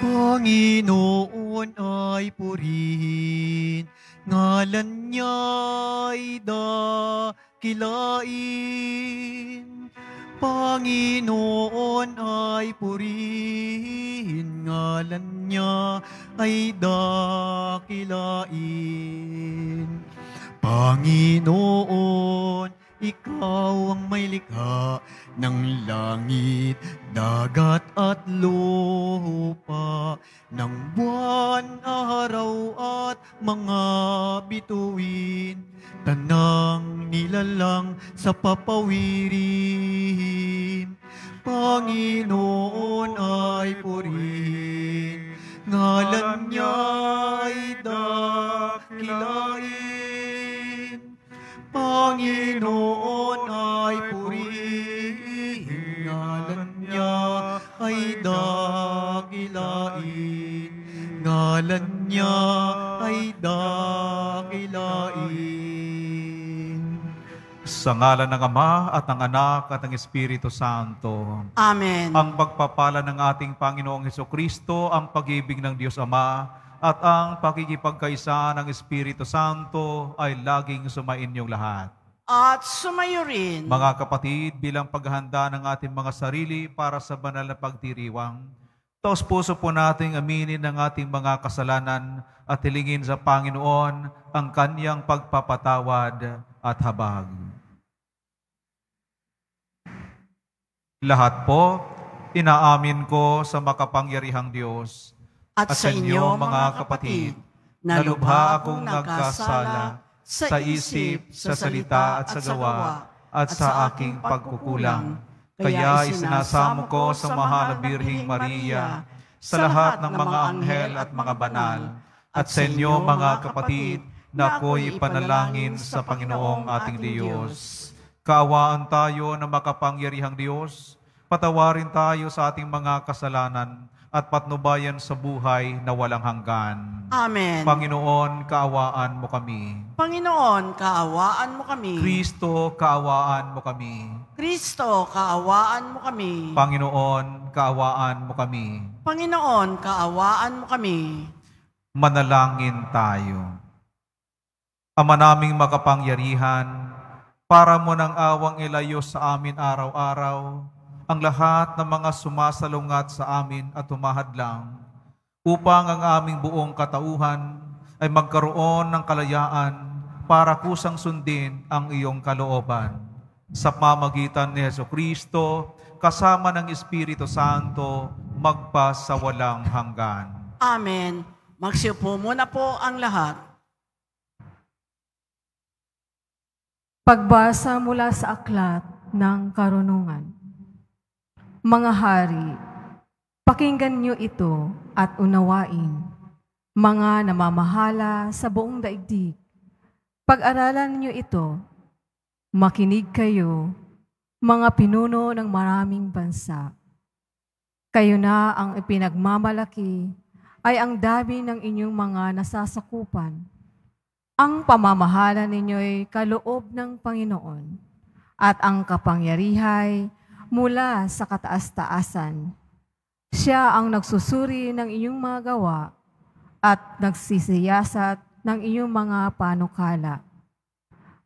Panginoon ay purihin, ngalan niya ay dakilain. Panginoon ay purihin, ngalan niya ay dakilain. Panginoon ikaw ang may likha ng langit, dagat at lupa, ng buwan, araw at mga bituin, tanang nilalang sa papawirin. Panginoon ay purihin, ngalan niya ay dakilain. Panginoon ay purihin, ngalan niya ay dakilain. Ngalan niya ay dakilain. Sa ngalan ng Ama at ng Anak at ng Espiritu Santo. Amen. Ang pagpapala ng ating Panginoong Heso Kristo, ang pag ng Diyos Ama, at ang pakikipagkaisa ng Espiritu Santo ay laging sumainyong lahat. At sumayo rin. Mga kapatid, bilang paghahanda ng ating mga sarili para sa banal na pagdiriwang, taos puso po nating aminin ang ating mga kasalanan at hilingin sa Panginoon ang kanyang pagpapatawad at habag. Lahat po, inaamin ko sa makapangyarihang Diyos, at sa inyo mga kapatid, na lubha akong nagkasala sa isip, sa salita at sa gawa at sa aking pagkukulang. Kaya isinasamo ko sa mahal na Birhing Maria, sa lahat ng mga anghel at mga banal, at sa inyo mga kapatid na ako'y ipanalangin sa Panginoong ating Diyos. Kawaan tayo ng makapangyarihang Diyos, patawarin tayo sa ating mga kasalanan at patnubayan sa buhay na walang hanggan. Amen. Panginoon, kaawaan mo kami. Panginoon, kaawaan mo kami. Kristo, kaawaan mo kami. Kristo, kaawaan mo kami. Panginoon, kaawaan mo kami. Panginoon, kaawaan mo kami. Manalangin tayo. Ama naming makapangyarihan, para mo nang awang ilayo sa amin araw-araw, ang lahat ng mga sumasalungat sa amin at humahadlang upang ang aming buong katauhan ay magkaroon ng kalayaan para kusang sundin ang iyong kalooban. Sa pamagitan ni Yeso Kristo, kasama ng Espiritu Santo, magpa sa walang hanggan. Amen. Magsiupo muna po ang lahat. Pagbasa mula sa aklat ng karunungan. Mga hari, pakinggan niyo ito at unawain. Mga namamahala sa buong daigdig, pag-aralan niyo ito. Makinig kayo, mga pinuno ng maraming bansa. Kayo na ang ipinagmamalaki ay ang dami ng inyong mga nasasakupan. Ang pamamahala ninyo'y kaloob ng Panginoon at ang kapangyarihay mula sa kataas-taasan. Siya ang nagsusuri ng inyong mga gawa at nagsisiyasat ng inyong mga panukala.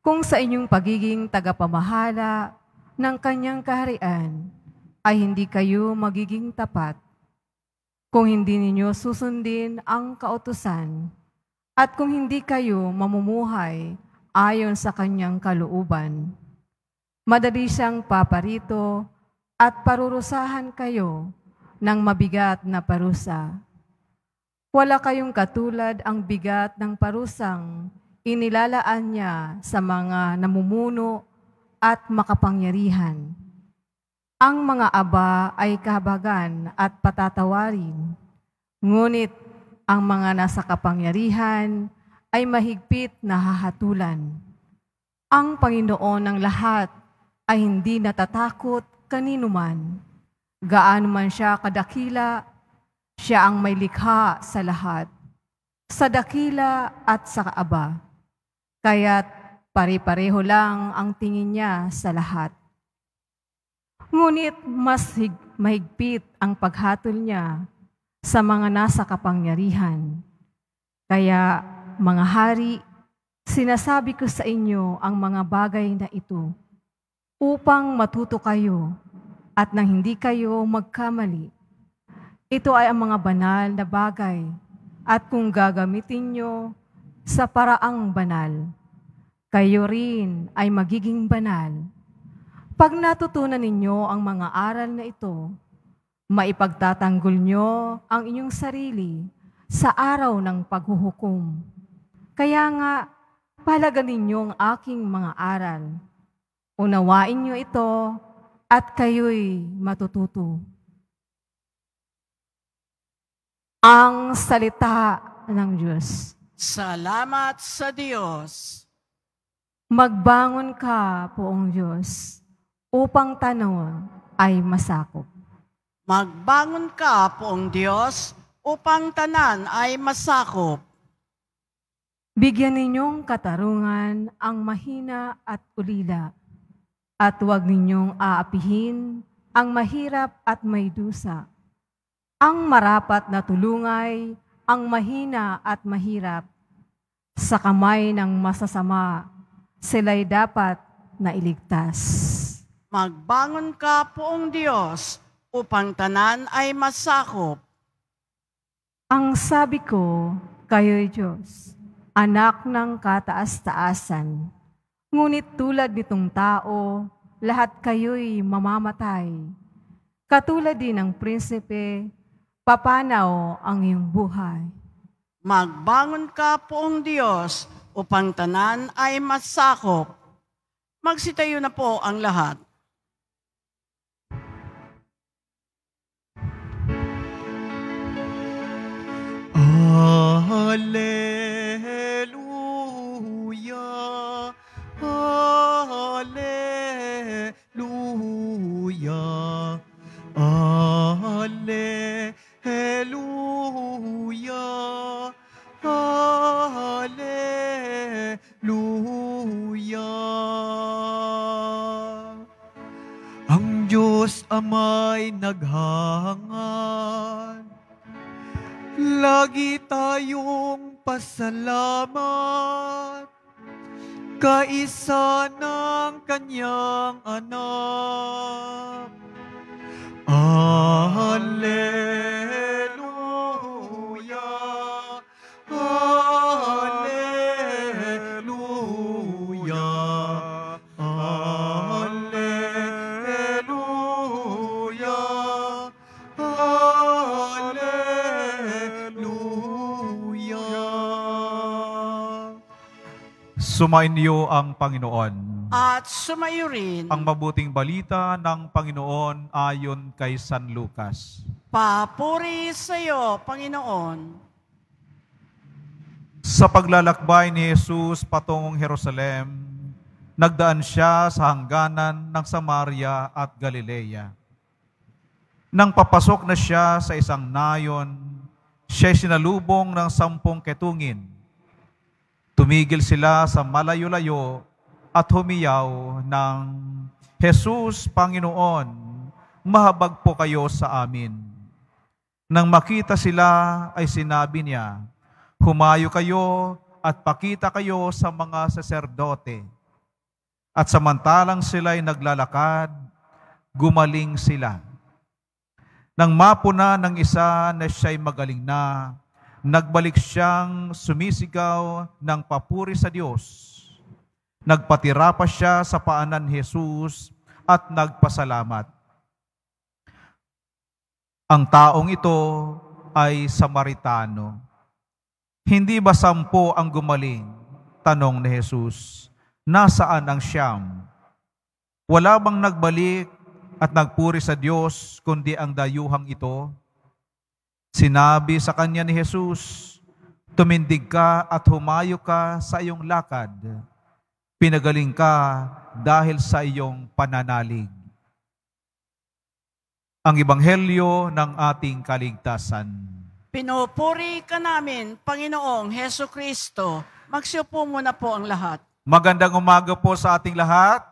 Kung sa inyong pagiging tagapamahala ng kanyang kaharian ay hindi kayo magiging tapat, kung hindi ninyo susundin ang kautusan, at kung hindi kayo mamumuhay ayon sa kanyang kalooban, madali siyang paparito at parurusahan kayo ng mabigat na parusa. Wala kayong katulad ang bigat ng parusang inilalaan niya sa mga namumuno at makapangyarihan. Ang mga aba ay kahabagan at patatawarin, ngunit ang mga nasa kapangyarihan ay mahigpit na hahatulan. Ang Panginoon ng lahat ay hindi natatakot kanino man, gaano man siya kadakila, siya ang may likha sa lahat, sa dakila at sa kaaba. Kaya't pare-pareho lang ang tingin niya sa lahat. Ngunit mas hig- mahigpit ang paghatol niya sa mga nasa kapangyarihan. Kaya, mga hari, sinasabi ko sa inyo ang mga bagay na ito upang matuto kayo at nang hindi kayo magkamali. Ito ay ang mga banal na bagay at kung gagamitin nyo sa paraang banal, kayo rin ay magiging banal. Pag natutunan ninyo ang mga aral na ito, maipagtatanggol nyo ang inyong sarili sa araw ng paghuhukom. Kaya nga, palagan ninyo ang aking mga aral Unawain niyo ito at kayo'y matututo. Ang salita ng Diyos. Salamat sa Diyos. Magbangon ka, poong Diyos, upang tanong ay masakop. Magbangon ka, poong Diyos, upang tanan ay masakop. Bigyan ninyong katarungan ang mahina at ulila at huwag ninyong aapihin ang mahirap at may dusa, ang marapat na tulungay, ang mahina at mahirap. Sa kamay ng masasama, sila'y dapat nailigtas. Magbangon ka poong Diyos upang tanan ay masakop. Ang sabi ko, kayo'y Diyos, anak ng kataas-taasan Ngunit tulad nitong tao, lahat kayo'y mamamatay. Katulad din ng prinsipe, papanaw ang iyong buhay. Magbangon ka poong Diyos upang tanan ay masakop. Magsitayo na po ang lahat. Hallelujah. Alleluia, Alleluia, Alleluia. Ang Diyos amay naghangad, lagi tayong pasalamat kaisa ng kanyang anak. Alleluia. Alleluia. Sumainyo ang Panginoon. At sumayo rin ang mabuting balita ng Panginoon ayon kay San Lucas. Papuri sa iyo, Panginoon. Sa paglalakbay ni Jesus patungong Jerusalem, nagdaan siya sa hangganan ng Samaria at Galilea. Nang papasok na siya sa isang nayon, siya sinalubong ng sampung ketungin – Tumigil sila sa malayo-layo at humiyaw ng Jesus, Panginoon, mahabag po kayo sa amin. Nang makita sila ay sinabi niya, Humayo kayo at pakita kayo sa mga saserdote. At samantalang sila ay naglalakad, gumaling sila. Nang mapuna ng isa na siya'y magaling na, Nagbalik siyang sumisigaw ng papuri sa Diyos. Nagpatira pa siya sa paanan ni Jesus at nagpasalamat. Ang taong ito ay Samaritano. Hindi ba sampo ang gumaling? Tanong ni Jesus. Nasaan ang siyam? Wala bang nagbalik at nagpuri sa Diyos kundi ang dayuhang ito? Sinabi sa kanya ni Jesus, Tumindig ka at humayo ka sa iyong lakad. Pinagaling ka dahil sa iyong pananalig. Ang Ebanghelyo ng ating kaligtasan. Pinupuri ka namin, Panginoong Heso Kristo. Magsiupo muna po ang lahat. Magandang umaga po sa ating lahat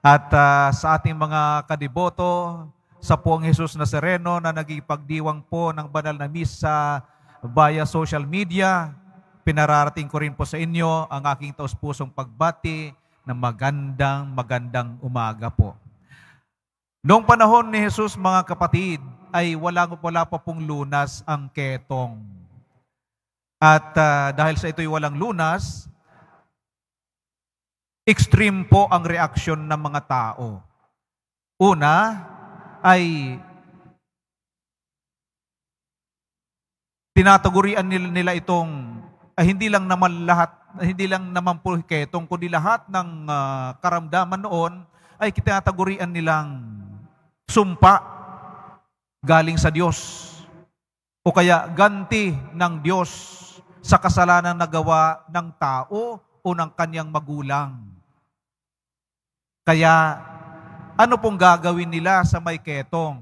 at uh, sa ating mga kadiboto, sa poong Jesus Nazareno na nagipagdiwang po ng banal na misa via social media. Pinararating ko rin po sa inyo ang aking taus-pusong pagbati na magandang magandang umaga po. Noong panahon ni Jesus mga kapatid ay wala, wala pa pong lunas ang ketong. At uh, dahil sa ito'y walang lunas, extreme po ang reaksyon ng mga tao. Una, ay tinatagurian nila, nila itong ah, hindi lang naman lahat hindi lang naman po kundi lahat ng uh, karamdaman noon ay tinatagurian nilang sumpa galing sa Diyos o kaya ganti ng Diyos sa kasalanan na gawa ng tao o ng kanyang magulang. Kaya ano pong gagawin nila sa may ketong?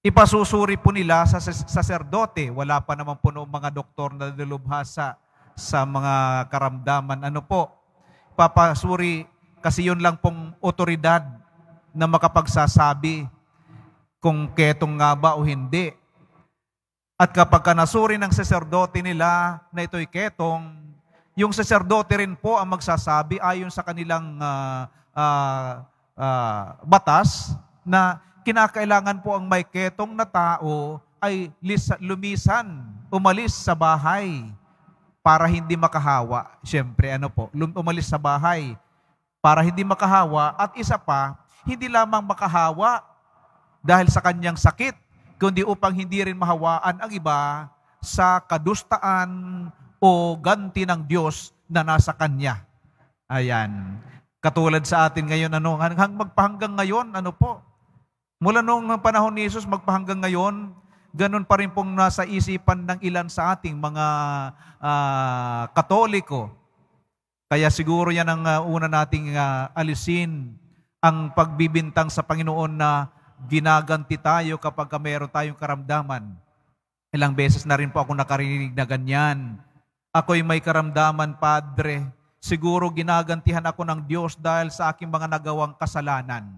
Ipasusuri po nila sa saserdote. Wala pa naman po noong mga doktor na nilubha sa, sa mga karamdaman. Ano po? Papasuri kasi yun lang pong otoridad na makapagsasabi kung ketong nga ba o hindi. At kapag kanasuri ng saserdote nila na ito'y ketong, yung saserdote rin po ang magsasabi ayon sa kanilang uh, uh, uh, batas na kinakailangan po ang may ketong na tao ay lumisan, umalis sa bahay para hindi makahawa. Siyempre, ano po, umalis sa bahay para hindi makahawa at isa pa, hindi lamang makahawa dahil sa kanyang sakit, kundi upang hindi rin mahawaan ang iba sa kadustaan o ganti ng Diyos na nasa kanya. Ayan. Katulad sa atin ngayon, ano, hang magpahanggang ngayon, ano po? Mula noong panahon ni Jesus, magpahanggang ngayon, ganun pa rin pong nasa isipan ng ilan sa ating mga uh, katoliko. Kaya siguro yan ang uh, una nating uh, alisin, ang pagbibintang sa Panginoon na ginaganti tayo kapag meron tayong karamdaman. Ilang beses na rin po ako nakarinig na ganyan. Ako'y may karamdaman, Padre. Siguro ginagantihan ako ng Diyos dahil sa aking mga nagawang kasalanan.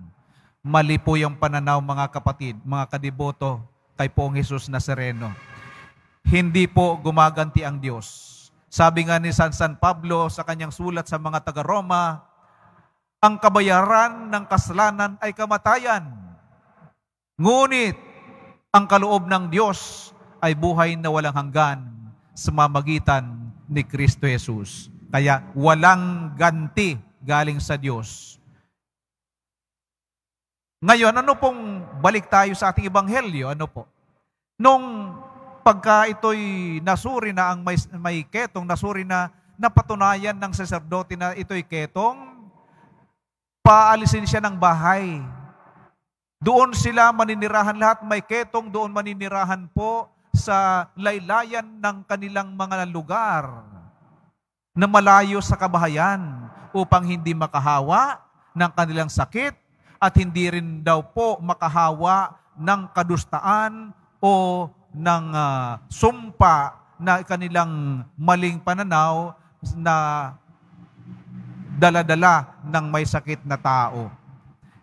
Mali po yung pananaw mga kapatid, mga kadiboto kay Pong Jesus Nazareno. Hindi po gumaganti ang Diyos. Sabi nga ni San San Pablo sa kanyang sulat sa mga taga-Roma, ang kabayaran ng kasalanan ay kamatayan. Ngunit ang kaloob ng Diyos ay buhay na walang hanggan sa mamagitan ni Kristo Jesus. Kaya walang ganti galing sa Diyos. Ngayon, ano pong balik tayo sa ating ebanghelyo? Ano po? Nung pagka ito'y nasuri na ang may, may ketong, nasuri na napatunayan ng saserdote na ito'y ketong, paalisin siya ng bahay. Doon sila maninirahan lahat, may ketong doon maninirahan po sa laylayan ng kanilang mga lugar na malayo sa kabahayan upang hindi makahawa ng kanilang sakit at hindi rin daw po makahawa ng kadustaan o ng uh, sumpa na kanilang maling pananaw na daladala ng may sakit na tao.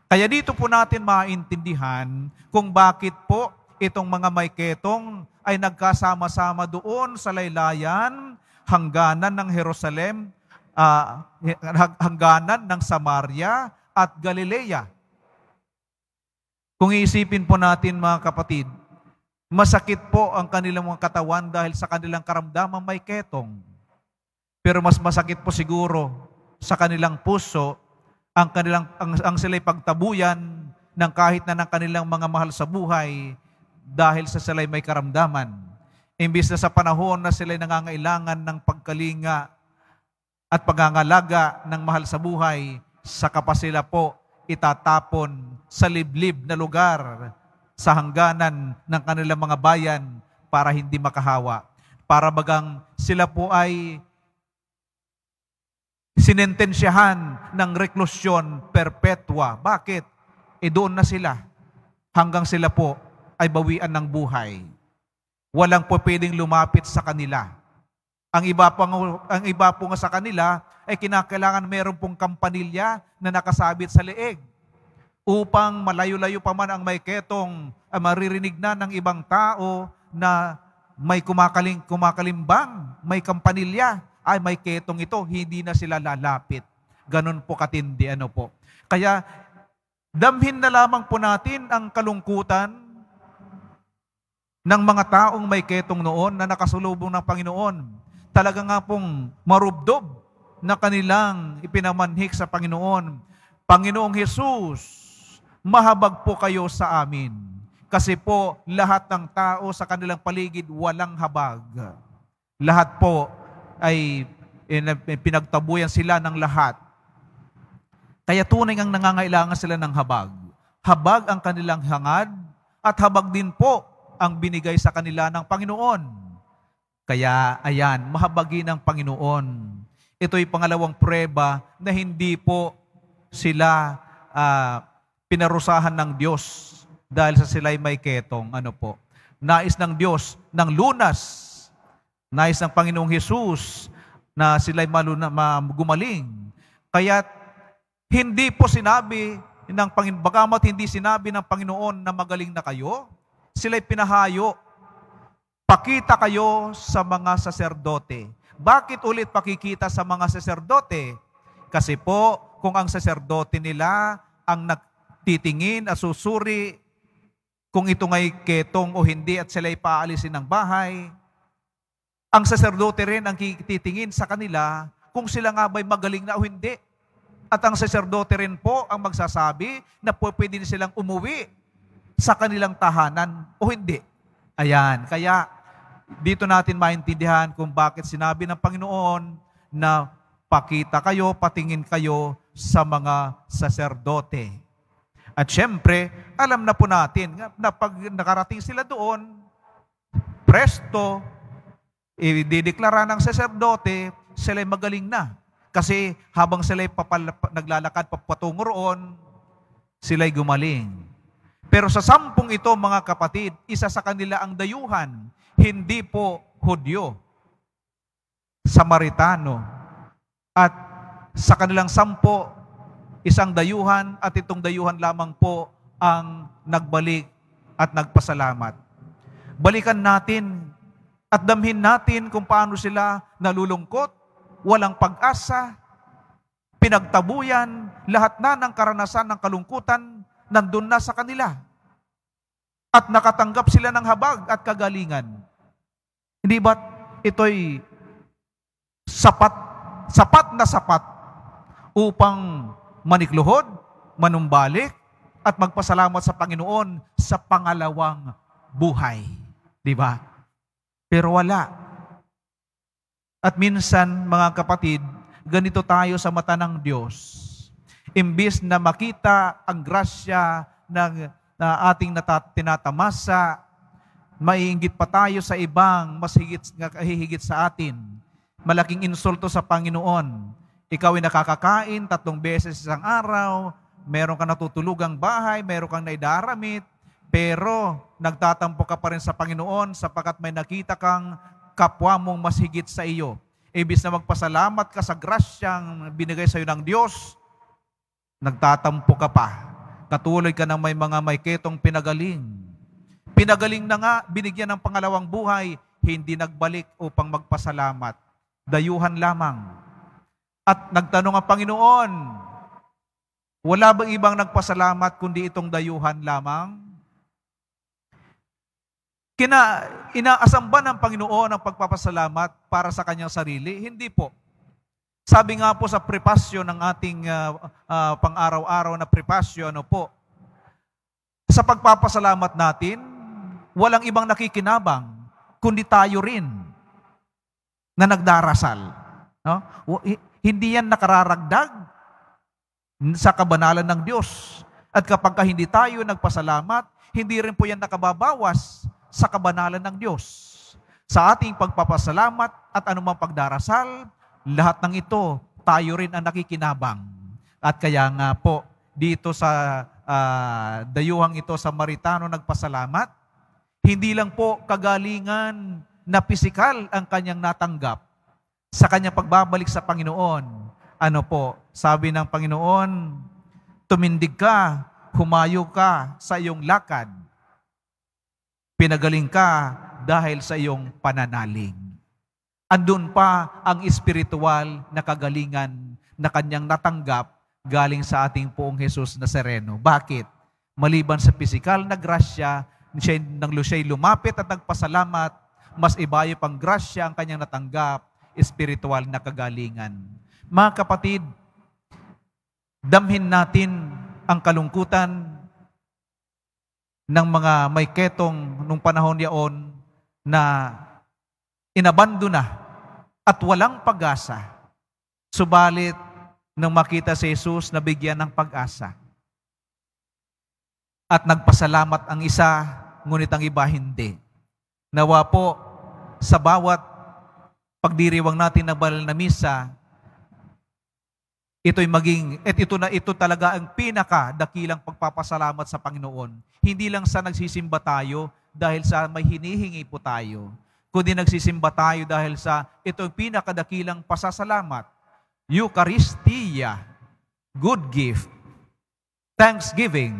Kaya dito po natin maintindihan kung bakit po itong mga may ketong ay nagkasama-sama doon sa laylayan hangganan ng Jerusalem, uh, hangganan ng Samaria at Galilea. Kung iisipin po natin mga kapatid, masakit po ang kanilang mga katawan dahil sa kanilang karamdaman may ketong. Pero mas masakit po siguro sa kanilang puso ang kanilang ang, ang sila'y pagtabuyan ng kahit na ng kanilang mga mahal sa buhay dahil sa sila'y may karamdaman. Imbis na sa panahon na sila'y nangangailangan ng pagkalinga at pagangalaga ng mahal sa buhay, sa kapasila po itatapon sa liblib na lugar sa hangganan ng kanilang mga bayan para hindi makahawa. Para bagang sila po ay sinentensyahan ng reklusyon perpetua. Bakit? E doon na sila hanggang sila po ay bawian ng buhay. Walang po pwedeng lumapit sa kanila. Ang iba, pang, ang iba po nga sa kanila ay kinakailangan meron pong kampanilya na nakasabit sa leeg upang malayo-layo pa man ang may ketong ah, maririnig na ng ibang tao na may kumakaling, kumakalimbang, may kampanilya, ay may ketong ito, hindi na sila lalapit. Ganon po katindi, ano po. Kaya damhin na lamang po natin ang kalungkutan ng mga taong may ketong noon na nakasulubong ng Panginoon. Talaga nga pong marubdob na kanilang ipinamanhik sa Panginoon. Panginoong Jesus, mahabag po kayo sa amin. Kasi po, lahat ng tao sa kanilang paligid walang habag. Lahat po ay eh, eh, pinagtabuyan sila ng lahat. Kaya tunay ngang nangangailangan sila ng habag. Habag ang kanilang hangad at habag din po ang binigay sa kanila ng Panginoon. Kaya ayan, mahabagi ng Panginoon. Ito'y pangalawang preba na hindi po sila uh, pinarusahan ng Diyos dahil sa sila'y may ketong, ano po, nais ng Diyos ng lunas, nais ng Panginoong Hesus na sila'y maluna, gumaling. Kaya hindi po sinabi ng Panginoon, bagamat hindi sinabi ng Panginoon na magaling na kayo, sila'y pinahayo, pakita kayo sa mga saserdote. Bakit ulit pakikita sa mga saserdote? Kasi po, kung ang saserdote nila ang nagtitingin at susuri kung ito nga'y ketong o hindi at sila'y paalisin ng bahay, ang saserdote rin ang titingin sa kanila kung sila nga ba'y magaling na o hindi. At ang saserdote rin po ang magsasabi na pwede silang umuwi sa kanilang tahanan o hindi. Ayan, kaya dito natin maintindihan kung bakit sinabi ng Panginoon na pakita kayo, patingin kayo sa mga saserdote. At syempre, alam na po natin na pag nakarating sila doon, presto, idideklara ng saserdote, sila'y magaling na. Kasi habang sila'y papal- naglalakad papatungo roon, sila'y gumaling. Pero sa sampung ito, mga kapatid, isa sa kanila ang dayuhan, hindi po Hudyo, Samaritano. At sa kanilang sampo, isang dayuhan at itong dayuhan lamang po ang nagbalik at nagpasalamat. Balikan natin at damhin natin kung paano sila nalulungkot, walang pag-asa, pinagtabuyan, lahat na ng karanasan ng kalungkutan nandun na sa kanila. At nakatanggap sila ng habag at kagalingan. Hindi ba ito'y sapat, sapat na sapat upang manikluhod, manumbalik, at magpasalamat sa Panginoon sa pangalawang buhay. Di ba? Pero wala. At minsan, mga kapatid, ganito tayo sa mata ng Diyos imbis na makita ang grasya ng na ating natat- tinatamasa, maiinggit pa tayo sa ibang mas higit, na kahihigit sa atin. Malaking insulto sa Panginoon. Ikaw ay nakakakain tatlong beses isang araw, meron kang natutulugang bahay, meron kang naidaramit, pero nagtatampo ka pa rin sa Panginoon sapagkat may nakita kang kapwa mong mas higit sa iyo. Ibig na magpasalamat ka sa grasyang binigay sa iyo ng Diyos, Nagtatampo ka pa. Katuloy ka ng may mga may ketong pinagaling. Pinagaling na nga, binigyan ng pangalawang buhay, hindi nagbalik upang magpasalamat. Dayuhan lamang. At nagtanong ang Panginoon, wala bang ibang nagpasalamat kundi itong dayuhan lamang? Kina, inaasam ng Panginoon ang pagpapasalamat para sa kanyang sarili? Hindi po. Sabi nga po sa prepasyo ng ating uh, uh, pang-araw-araw na prepasyo, ano po, sa pagpapasalamat natin, walang ibang nakikinabang, kundi tayo rin na nagdarasal. No? Hindi yan nakararagdag sa kabanalan ng Diyos. At kapag ka hindi tayo nagpasalamat, hindi rin po yan nakababawas sa kabanalan ng Diyos. Sa ating pagpapasalamat at anumang pagdarasal, lahat ng ito, tayo rin ang nakikinabang. At kaya nga po, dito sa uh, dayuhang ito, sa Maritano nagpasalamat, hindi lang po kagalingan na pisikal ang kanyang natanggap sa kanyang pagbabalik sa Panginoon. Ano po, sabi ng Panginoon, tumindig ka, humayo ka sa iyong lakad, pinagaling ka dahil sa iyong pananaling andun pa ang espiritual na kagalingan na kanyang natanggap galing sa ating poong Jesus na sereno. Bakit? Maliban sa pisikal na grasya, siya, nang siya'y lumapit at nagpasalamat, mas ibayo pang grasya ang kanyang natanggap, espiritual na kagalingan. Mga kapatid, damhin natin ang kalungkutan ng mga may ketong nung panahon yaon na inabandona at walang pag-asa. Subalit, nang makita si Jesus, nabigyan ng pag-asa. At nagpasalamat ang isa, ngunit ang iba hindi. Nawa po, sa bawat pagdiriwang natin ng banal na misa, ito'y maging, at ito na ito talaga ang pinaka dakilang pagpapasalamat sa Panginoon. Hindi lang sa nagsisimba tayo, dahil sa may hinihingi po tayo kundi nagsisimba tayo dahil sa itong pinakadakilang pasasalamat, Eucharistia, good gift, thanksgiving,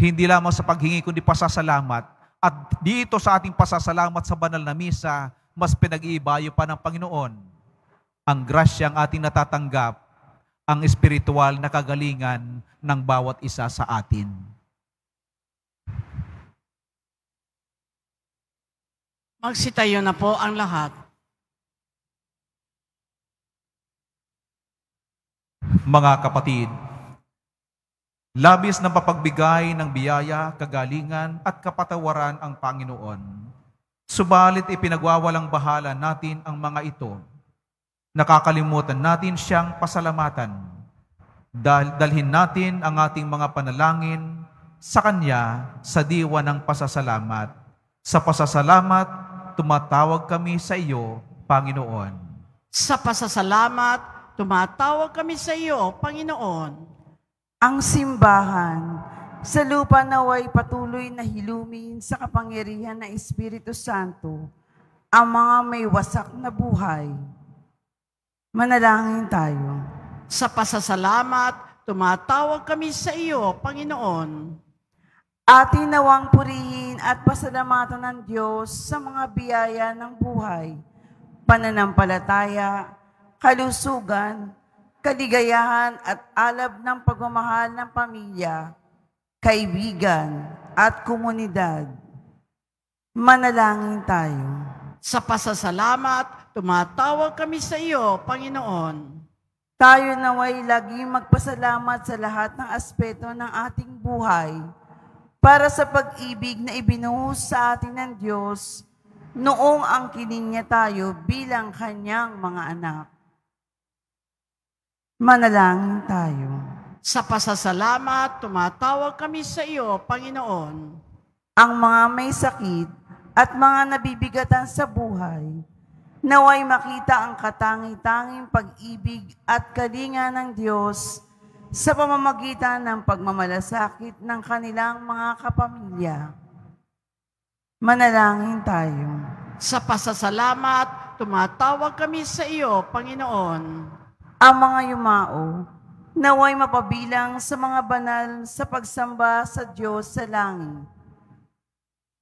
hindi lamang sa paghingi kundi pasasalamat. At dito sa ating pasasalamat sa banal na misa, mas pinag-iibayo pa ng Panginoon ang grasyang ating natatanggap, ang espiritual na kagalingan ng bawat isa sa atin. Magsitayo na po ang lahat. Mga kapatid, labis na papagbigay ng biyaya, kagalingan at kapatawaran ang Panginoon. Subalit ipinagwawalang bahala natin ang mga ito. Nakakalimutan natin siyang pasalamatan. Dal dalhin natin ang ating mga panalangin sa Kanya sa diwa ng pasasalamat. Sa pasasalamat tumatawag kami sa iyo, Panginoon. Sa pasasalamat, tumatawag kami sa iyo, Panginoon. Ang simbahan, sa lupa naway patuloy na hilumin sa kapangyarihan ng Espiritu Santo ang mga may wasak na buhay. Manalangin tayo. Sa pasasalamat, tumatawag kami sa iyo, Panginoon. Atin nawang purihin at pasalamatan ng Diyos sa mga biyaya ng buhay, pananampalataya, kalusugan, kaligayahan at alab ng pagmamahal ng pamilya, kaibigan at komunidad. Manalangin tayo. Sa pasasalamat, tumatawag kami sa iyo, Panginoon. Tayo naway lagi magpasalamat sa lahat ng aspeto ng ating buhay para sa pag-ibig na ibinuhos sa atin ng Diyos noong ang niya tayo bilang kanyang mga anak. Manalangin tayo. Sa pasasalamat, tumatawag kami sa iyo, Panginoon. Ang mga may sakit at mga nabibigatan sa buhay, naway makita ang katangi-tanging pag-ibig at kalinga ng Diyos sa pamamagitan ng pagmamalasakit ng kanilang mga kapamilya. Manalangin tayo. Sa pasasalamat, tumatawag kami sa iyo, Panginoon. Ang mga yumao, naway mapabilang sa mga banal sa pagsamba sa Diyos sa langit.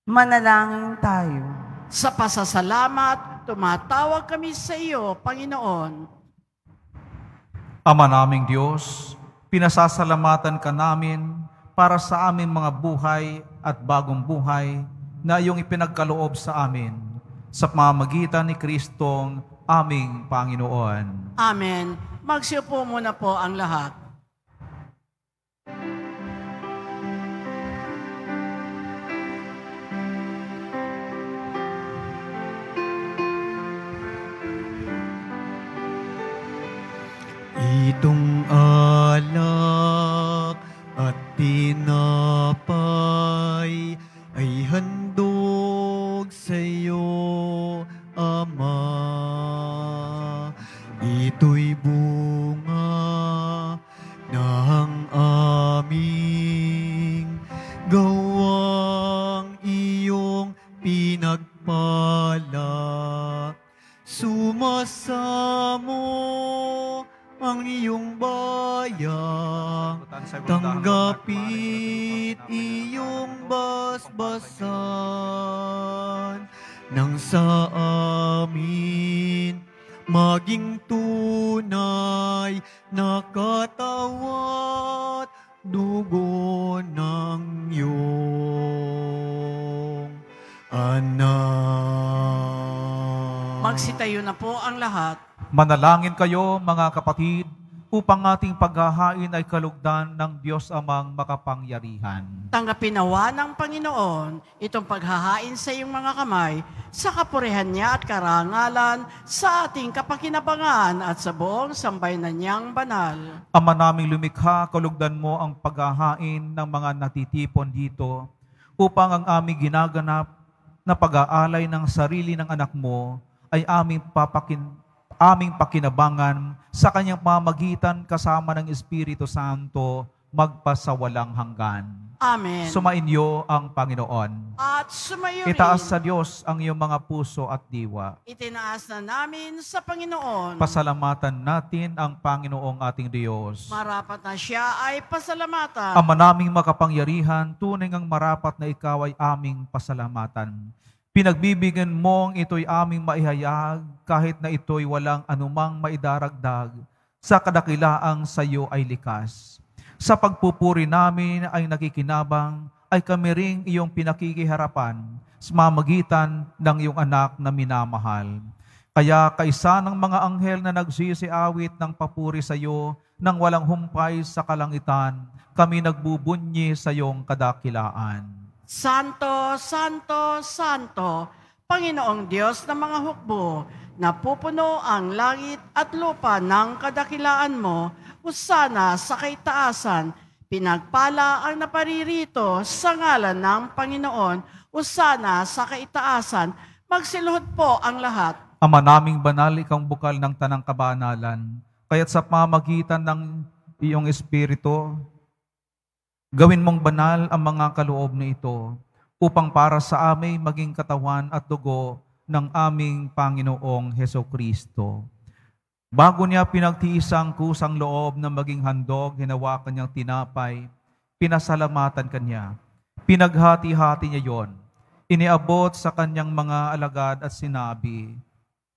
Manalangin tayo. Sa pasasalamat, tumatawag kami sa iyo, Panginoon. Ama naming Diyos, Pinasasalamatan ka namin para sa aming mga buhay at bagong buhay na iyong ipinagkaloob sa amin sa pamamagitan ni Kristong aming Panginoon. Amen. Magsiyo po muna po ang lahat. Pitong alak at tinapay ay handog sa iyo, Ama. Ito'y buhay sa amin maging tunay na katawa at dugo ng iyong anak. Magsitayo na po ang lahat. Manalangin kayo mga kapatid upang ating paghahain ay kalugdan ng Diyos amang makapangyarihan. Tanggapin nawa ng Panginoon itong paghahain sa iyong mga kamay sa kapurihan niya at karangalan sa ating kapakinabangan at sa buong sambay niyang banal. Ama naming lumikha, kalugdan mo ang paghahain ng mga natitipon dito upang ang aming ginaganap na pag-aalay ng sarili ng anak mo ay aming papakin aming pakinabangan sa kanyang pamagitan kasama ng Espiritu Santo magpasawalang hanggan. Amen. Sumainyo ang Panginoon. At sumayo rin. Itaas sa Diyos ang iyong mga puso at diwa. Itinaas na namin sa Panginoon. Pasalamatan natin ang Panginoong ating Diyos. Marapat na siya ay pasalamatan. Ang manaming makapangyarihan, tunay ngang marapat na ikaw ay aming pasalamatan Pinagbibigyan mong ito'y aming maihayag kahit na ito'y walang anumang maidaragdag sa kadakilaang sa iyo ay likas. Sa pagpupuri namin ay nakikinabang ay kami ring iyong pinakikiharapan sa mamagitan ng iyong anak na minamahal. Kaya kaisa ng mga anghel na nagsisiawit ng papuri sa iyo nang walang humpay sa kalangitan, kami nagbubunyi sa iyong kadakilaan. Santo, Santo, Santo, Panginoong Diyos ng mga hukbo, napupuno ang langit at lupa ng kadakilaan mo, usana sa kaitaasan, pinagpala ang naparirito sa ngalan ng Panginoon, usana sa kaitaasan, magsiluhod po ang lahat. Ama naming banal, ikang bukal ng tanang kabanalan, kaya't sa pamagitan ng iyong espiritu, Gawin mong banal ang mga kaloob na ito upang para sa amin maging katawan at dugo ng aming Panginoong Heso Kristo. Bago niya pinagtiisang kusang loob na maging handog, hinawakan niyang tinapay, pinasalamatan kanya. Pinaghati-hati niya yon. Iniabot sa kanyang mga alagad at sinabi,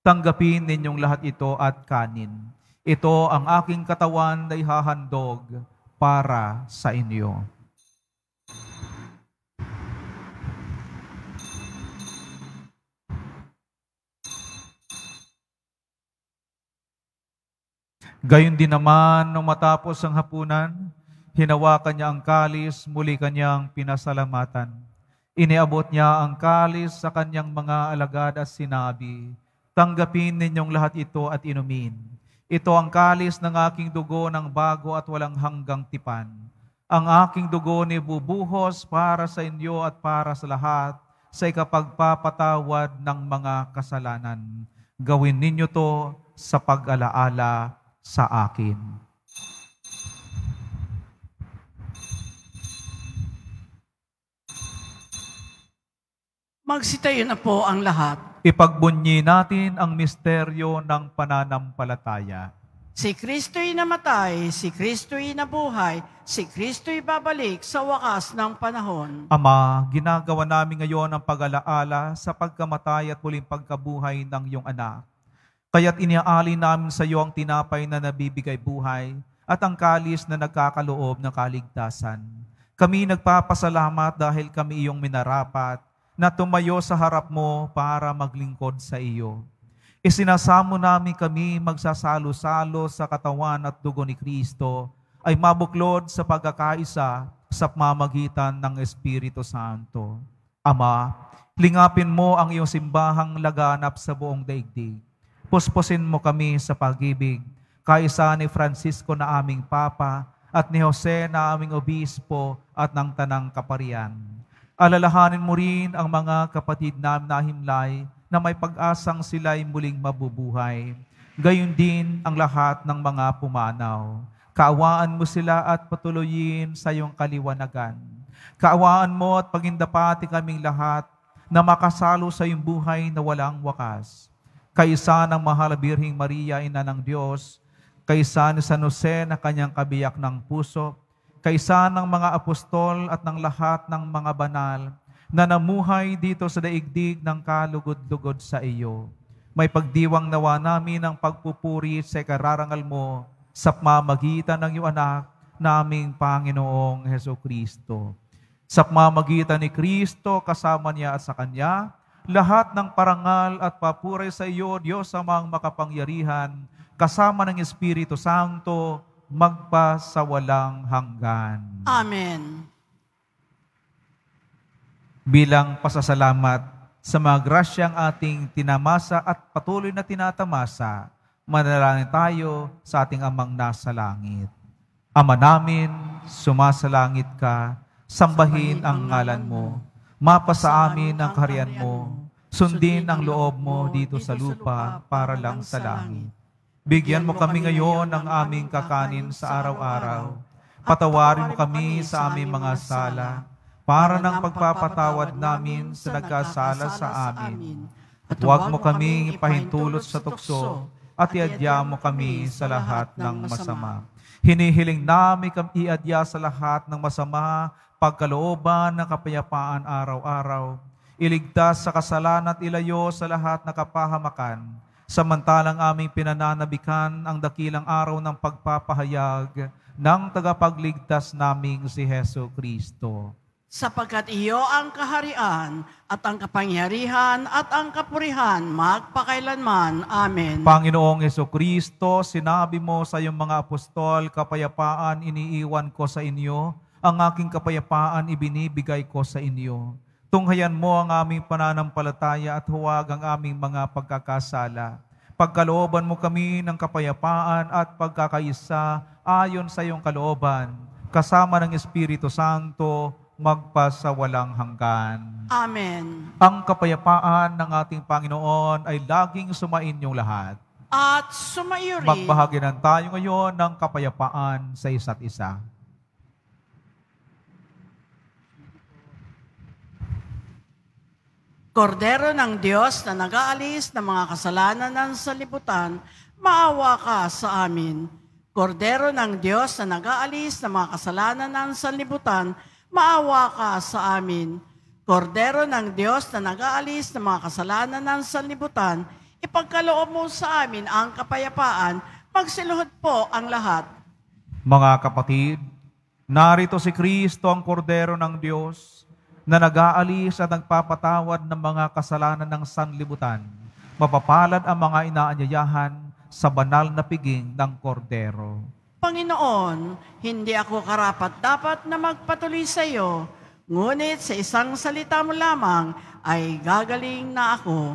Tanggapin ninyong lahat ito at kanin. Ito ang aking katawan na ihahandog para sa inyo. Gayun din naman, nung matapos ang hapunan, hinawakan niya ang kalis, muli kanyang pinasalamatan. Iniabot niya ang kalis sa kanyang mga alagad at sinabi, Tanggapin ninyong lahat ito at inumin ito ang kalis ng aking dugo ng bago at walang hanggang tipan. Ang aking dugo ni bubuhos para sa inyo at para sa lahat sa ikapagpapatawad ng mga kasalanan. Gawin ninyo to sa pag-alaala sa akin. Magsitayo na po ang lahat. Ipagbunyi natin ang misteryo ng pananampalataya. Si Kristo'y namatay, si Kristo'y nabuhay, si Kristo'y babalik sa wakas ng panahon. Ama, ginagawa namin ngayon ang pag-alaala sa pagkamatay at muling pagkabuhay ng iyong anak. Kaya't iniaalin namin sa iyo ang tinapay na nabibigay buhay at ang kalis na nagkakaloob ng kaligtasan. Kami nagpapasalamat dahil kami iyong minarapat na tumayo sa harap mo para maglingkod sa iyo. Isinasamo namin kami magsasalo-salo sa katawan at dugo ni Kristo ay mabuklod sa pagkakaisa sa pamamagitan ng Espiritu Santo. Ama, lingapin mo ang iyong simbahang laganap sa buong daigdig. Puspusin mo kami sa pagibig kaisa ni Francisco na aming Papa at ni Jose na aming Obispo at ng Tanang Kaparian Alalahanin mo rin ang mga kapatid namin na himlay na may pag-asang sila'y muling mabubuhay. Gayon din ang lahat ng mga pumanaw. Kaawaan mo sila at patuloyin sa iyong kaliwanagan. Kaawaan mo at pagindapati kaming lahat na makasalo sa iyong buhay na walang wakas. Kaisa ng Mahal Birhing Maria, Ina ng Diyos, kaisa ni San Jose na kanyang kabiyak ng puso, kaisa ng mga apostol at ng lahat ng mga banal na namuhay dito sa daigdig ng kalugod-lugod sa iyo. May pagdiwang nawa namin ang pagpupuri sa kararangal mo sa pamamagitan ng iyong anak naming Panginoong Heso Kristo. Sa pamamagitan ni Kristo, kasama niya at sa Kanya, lahat ng parangal at papuri sa iyo, Diyos mga makapangyarihan, kasama ng Espiritu Santo, magpa sa walang hanggan. Amen. Bilang pasasalamat sa mga grasyang ating tinamasa at patuloy na tinatamasa, manalangin tayo sa ating amang nasa langit. Ama namin, sumasalangit ka, sambahin ang ngalan mo, mapasa amin ang kaharian mo, sundin ang loob mo dito sa lupa para lang sa langit. Bigyan mo kami ngayon ng aming kakanin sa araw-araw. Patawarin mo kami sa aming mga sala, para ng pagpapatawad namin sa nagkasala sa amin. At huwag mo kaming ipahintulot sa tukso, at iadya mo kami sa lahat ng masama. Hinihiling namin kami iadya sa lahat ng masama, pagkalooban ng kapayapaan araw-araw. Iligtas sa kasalanan at ilayo sa lahat na kapahamakan Samantalang aming pinananabikan ang dakilang araw ng pagpapahayag ng tagapagligtas naming si Heso Kristo. Sapagkat iyo ang kaharian at ang kapangyarihan at ang kapurihan magpakailanman. Amen. Panginoong Heso Kristo, sinabi mo sa iyong mga apostol, kapayapaan iniiwan ko sa inyo, ang aking kapayapaan ibinibigay ko sa inyo Tunghayan mo ang aming pananampalataya at huwag ang aming mga pagkakasala. Pagkalooban mo kami ng kapayapaan at pagkakaisa ayon sa iyong kalooban, kasama ng Espiritu Santo, magpasawalang hanggan. Amen. Ang kapayapaan ng ating Panginoon ay laging sumainyong lahat. At sumaiyo rin. Magbahagi tayo ngayon ng kapayapaan sa isa't isa. Kordero ng Diyos na nag-aalis ng mga kasalanan ng salibutan, maawa ka sa amin. Kordero ng Diyos na nag-aalis ng mga kasalanan ng sanlibutan, maawa ka sa amin. Kordero ng Diyos na nag-aalis ng mga kasalanan ng sanlibutan, ipagkaloob mo sa amin ang kapayapaan, magsiluhod po ang lahat. Mga kapatid, narito si Kristo ang kordero ng Diyos na nag-aalis at nagpapatawad ng mga kasalanan ng sanlibutan, mapapalad ang mga inaanyayahan sa banal na piging ng kordero. Panginoon, hindi ako karapat-dapat na magpatuloy sa iyo, ngunit sa isang salita mo lamang ay gagaling na ako.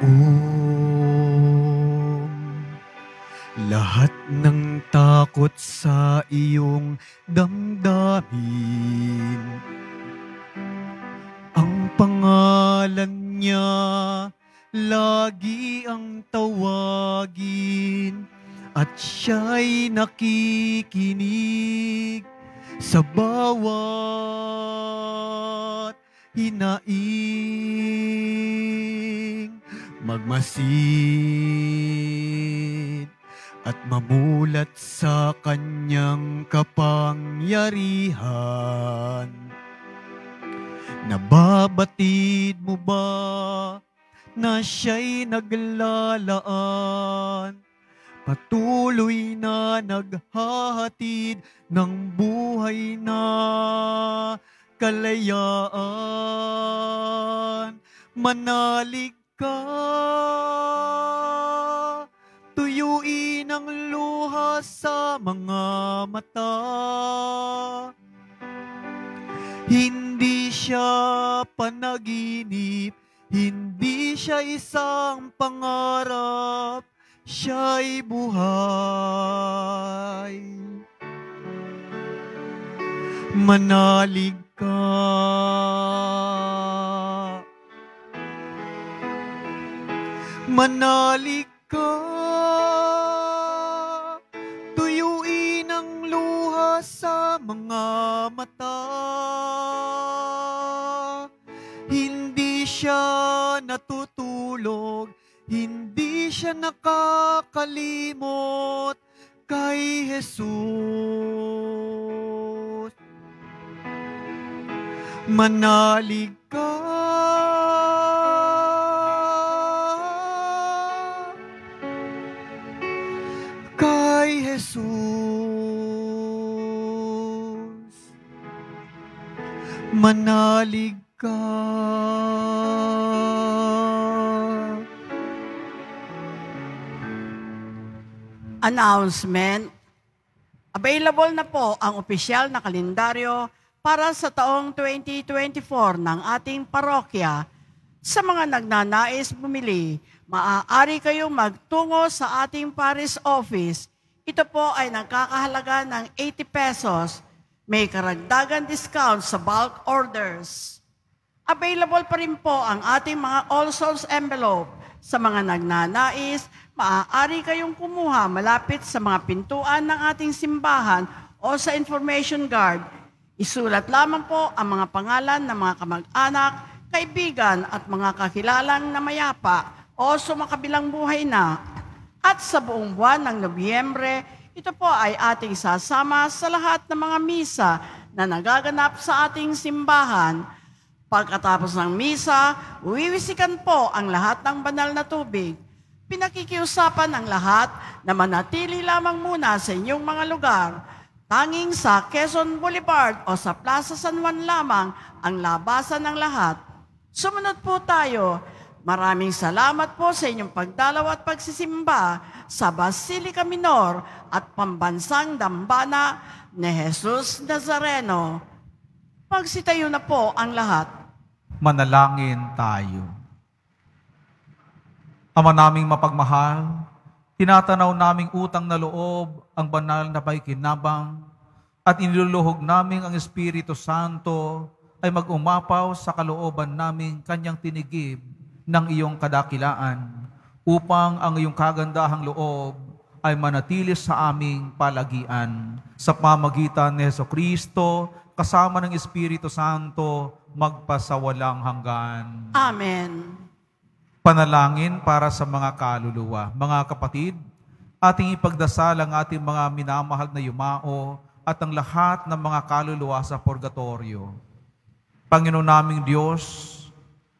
Panginoon. Lahat ng takot sa mapansin at mamulat sa kanyang kapangyarihan. Nababatid mo ba na siya'y naglalaan? Patuloy na naghahatid ng buhay na kalayaan. Manalig ka. Tuyuin ang luha sa mga mata. Hindi siya panaginip, hindi siya isang pangarap, siya'y buhay. Manalig ka. Manalig ka Tuyuin ang luha sa mga mata Hindi siya natutulog Hindi siya nakakalimot kay Jesus Manalig ka manalig ka. Announcement. Available na po ang opisyal na kalendaryo para sa taong 2024 ng ating parokya. Sa mga nagnanais bumili, maaari kayong magtungo sa ating Paris office. Ito po ay nagkakahalaga ng 80 pesos may karagdagan discount sa bulk orders. Available pa rin po ang ating mga All Souls envelope. Sa mga nagnanais, maaari kayong kumuha malapit sa mga pintuan ng ating simbahan o sa information guard. Isulat lamang po ang mga pangalan ng mga kamag-anak, kaibigan at mga kakilalang na mayapa o sumakabilang buhay na. At sa buong buwan ng Nobyembre, ito po ay ating sasama sa lahat ng mga misa na nagaganap sa ating simbahan. Pagkatapos ng misa, wiwisikan po ang lahat ng banal na tubig. Pinakikiusapan ang lahat na manatili lamang muna sa inyong mga lugar. Tanging sa Quezon Boulevard o sa Plaza San Juan lamang ang labasan ng lahat. Sumunod po tayo Maraming salamat po sa inyong pagdalaw at pagsisimba sa Basilica Minor at Pambansang Dambana ni Jesus Nazareno. Magsitayo na po ang lahat. Manalangin tayo. Ama naming mapagmahal, tinatanaw naming utang na loob ang banal na paikinabang at iniluluhog naming ang Espiritu Santo ay mag-umapaw sa kalooban naming kanyang tinigib ng iyong kadakilaan upang ang iyong kagandahang loob ay manatili sa aming palagian sa pamagitan ni Heso Kristo kasama ng Espiritu Santo magpasawalang hanggan. Amen. Panalangin para sa mga kaluluwa. Mga kapatid, ating ipagdasal ang ating mga minamahal na yumao at ang lahat ng mga kaluluwa sa purgatorio. Panginoon naming Diyos,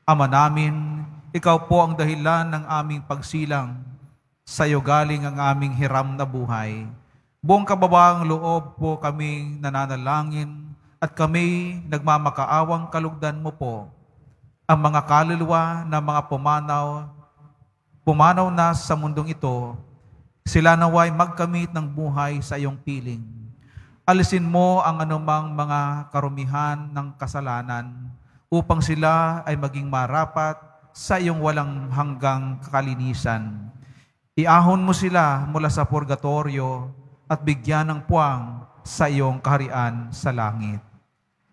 Ama namin, ikaw po ang dahilan ng aming pagsilang. Sa'yo galing ang aming hiram na buhay. Buong kababaang loob po kami nananalangin at kami nagmamakaawang kalugdan mo po ang mga kaluluwa na mga pumanaw, pumanaw na sa mundong ito, sila naway magkamit ng buhay sa iyong piling. Alisin mo ang anumang mga karumihan ng kasalanan upang sila ay maging marapat sa iyong walang hanggang kalinisan. Iahon mo sila mula sa purgatorio at bigyan ng puwang sa iyong kaharian sa langit.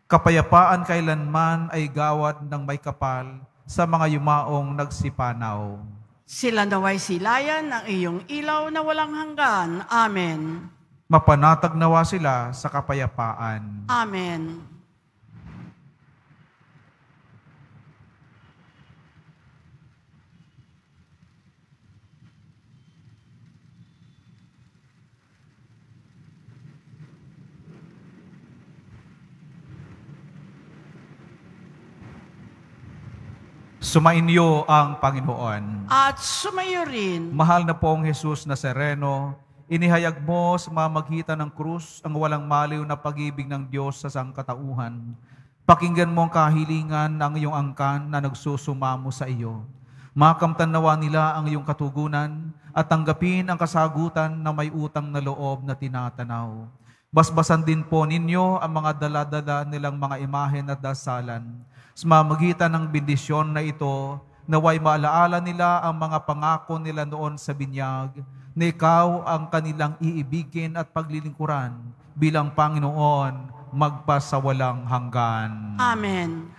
Kapayapaan kailanman ay gawad ng may kapal sa mga yumaong nagsipanaw. Sila naway silayan ang iyong ilaw na walang hanggan. Amen. Mapanatag nawa sila sa kapayapaan. Amen. Sumainyo ang Panginoon. At sumayo rin. Mahal na pong Jesus na sereno, inihayag mo sa mamagitan ng krus ang walang maliw na pag-ibig ng Diyos sa sangkatauhan. Pakinggan mo ang kahilingan ng iyong angkan na nagsusumamo sa iyo. Makamtan nawa nila ang iyong katugunan at tanggapin ang kasagutan na may utang na loob na tinatanaw. Basbasan din po ninyo ang mga daladala nilang mga imahen at dasalan sa mamagitan ng bendisyon na ito, naway maalaala nila ang mga pangako nila noon sa binyag na ikaw ang kanilang iibigin at paglilingkuran bilang Panginoon magpasawalang hanggan. Amen.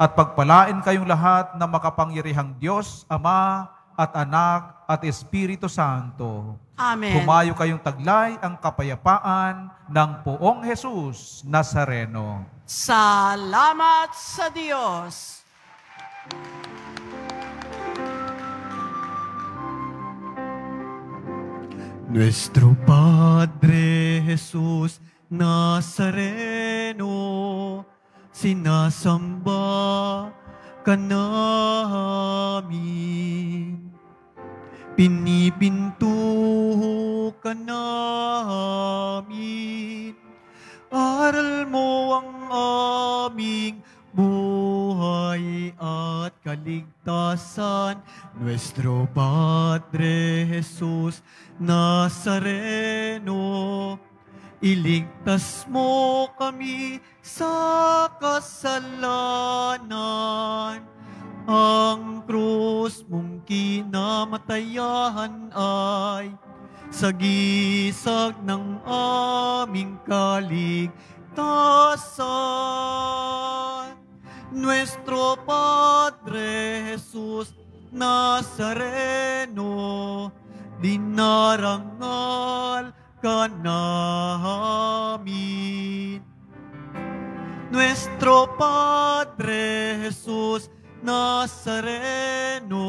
At pagpalain kayong lahat na makapangyarihang Diyos, Ama, at Anak, at Espiritu Santo. Amen. Kumayo kayong taglay ang kapayapaan ng poong Jesus Nazareno. Salamat sa Diyos! Nuestro Padre Jesús Nazareno, sinasamba ka namin. Pinipinto ka namin aral mo ang aming buhay at kaligtasan. Nuestro Padre Jesus Nazareno, iligtas mo kami sa kasalanan. Ang krus mong kinamatayahan ay sa gisag ng aming kaligtasan. Nuestro Padre Jesus Nazareno, dinarangal ka namin. Nuestro Padre Jesus Nazareno,